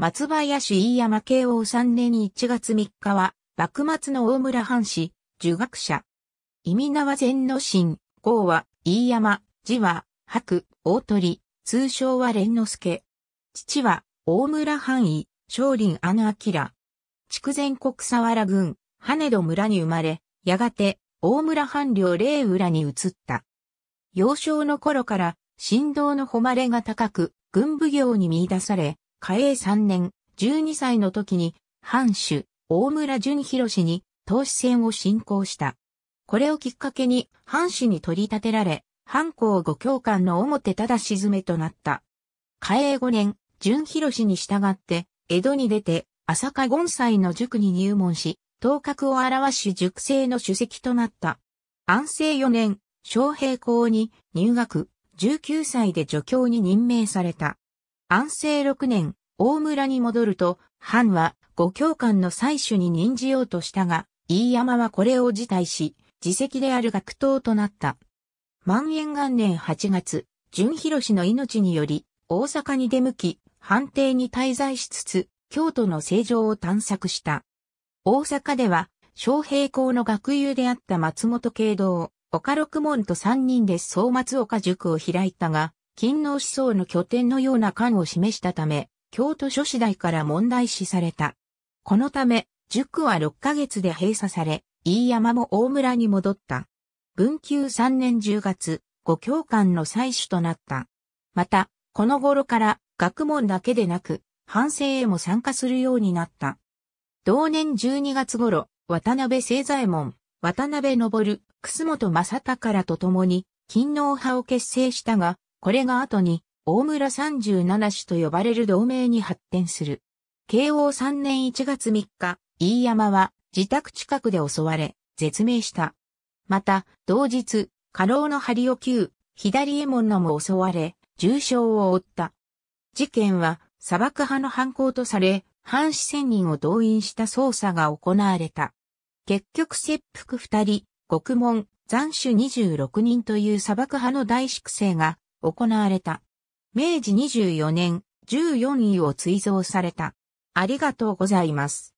松林飯山慶応3年1月3日は、幕末の大村藩士、儒学者。意味縄禅の神、号は、飯山、字は、白、大鳥、通称は蓮之助。父は、大村藩医、松林あの明。筑前国佐原郡、羽戸村に生まれ、やがて、大村藩領霊浦に移った。幼少の頃から、神道の誉れが高く、軍奉行に見出され、嘉永3年、12歳の時に、藩主、大村淳弘に投資戦を進行した。これをきっかけに、藩主に取り立てられ、藩校五教官の表ただ沈めとなった。嘉永5年、淳弘に従って、江戸に出て、朝香権歳の塾に入門し、頭角を表し塾生の主席となった。安政4年、昌平校に入学、19歳で助教に任命された。安政六年、大村に戻ると、藩は五教官の採取に任じようとしたが、飯山はこれを辞退し、自責である学頭となった。万延元年8月、淳広氏の命により、大阪に出向き、藩邸に滞在しつつ、京都の正常を探索した。大阪では、昌平校の学友であった松本慶堂、岡六門と三人で総松岡塾を開いたが、勤王思想の拠点のような感を示したため、京都諸次第から問題視された。このため、塾は6ヶ月で閉鎖され、飯山も大村に戻った。文久3年10月、五教官の採取となった。また、この頃から学問だけでなく、反省へも参加するようになった。同年12月頃、渡辺清左衛門、渡辺昇、楠本正隆らと共に、勤王派を結成したが、これが後に、大村三十七市と呼ばれる同盟に発展する。慶応三年一月三日、飯山は自宅近くで襲われ、絶命した。また、同日、過労の張を急、左衛門のも襲われ、重傷を負った。事件は、砂漠派の犯行とされ、藩士千人を動員した捜査が行われた。結局切腹二人、獄門、残首十六人という砂漠派の大粛清が行われた。明治24年、14位を追贈された。ありがとうございます。